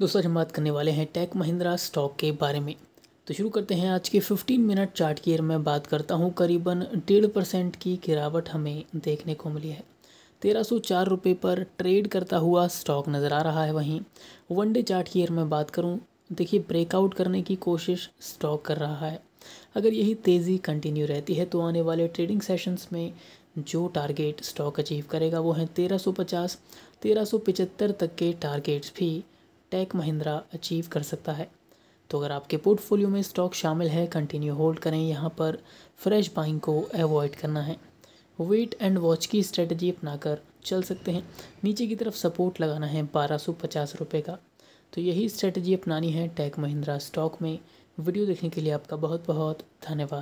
दोस्तों आज हम बात करने वाले हैं टेक महिंद्रा स्टॉक के बारे में तो शुरू करते हैं आज के 15 मिनट चार्ट की मैं बात करता हूँ करीबन डेढ़ परसेंट की गिरावट हमें देखने को मिली है तेरह सौ चार रुपये पर ट्रेड करता हुआ स्टॉक नज़र आ रहा है वहीं वन डे चार्ट की मैं बात करूँ देखिए ब्रेकआउट करने की कोशिश स्टॉक कर रहा है अगर यही तेज़ी कंटिन्यू रहती है तो आने वाले ट्रेडिंग सेशंस में जो टारगेट स्टॉक अचीव करेगा वो है तेरह सौ पचास तेरह सौ पचहत्तर तक के टारगेट्स भी टेक महिंद्रा अचीव कर सकता है तो अगर आपके पोर्टफोलियो में स्टॉक शामिल है कंटिन्यू होल्ड करें यहाँ पर फ्रेश बाइंग को अवॉइड करना है वेट एंड वॉच की स्ट्रेटजी अपनाकर चल सकते हैं नीचे की तरफ सपोर्ट लगाना है बारह सौ पचास रुपये का तो यही स्ट्रेटजी अपनानी है टेक महिंद्रा स्टॉक में वीडियो देखने के लिए आपका बहुत बहुत धन्यवाद